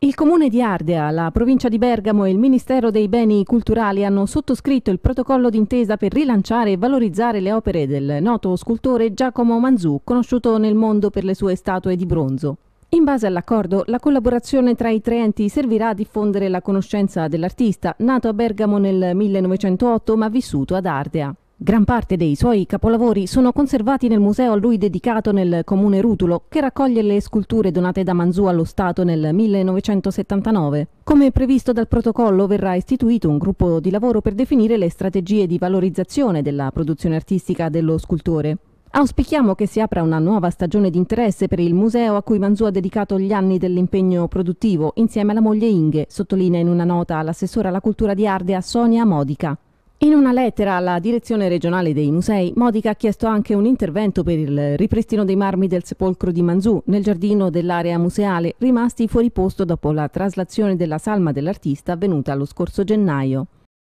Il Comune di Ardea, la provincia di Bergamo e il Ministero dei Beni Culturali hanno sottoscritto il protocollo d'intesa per rilanciare e valorizzare le opere del noto scultore Giacomo Manzù, conosciuto nel mondo per le sue statue di bronzo. In base all'accordo, la collaborazione tra i tre enti servirà a diffondere la conoscenza dell'artista, nato a Bergamo nel 1908 ma vissuto ad Ardea. Gran parte dei suoi capolavori sono conservati nel museo a lui dedicato nel comune Rutulo, che raccoglie le sculture donate da Manzù allo Stato nel 1979. Come previsto dal protocollo verrà istituito un gruppo di lavoro per definire le strategie di valorizzazione della produzione artistica dello scultore. Auspichiamo che si apra una nuova stagione di interesse per il museo a cui Manzù ha dedicato gli anni dell'impegno produttivo insieme alla moglie Inge, sottolinea in una nota l'assessore alla cultura di Ardea Sonia Modica. In una lettera alla direzione regionale dei musei, Modica ha chiesto anche un intervento per il ripristino dei marmi del sepolcro di Manzù nel giardino dell'area museale, rimasti fuori posto dopo la traslazione della salma dell'artista avvenuta lo scorso gennaio.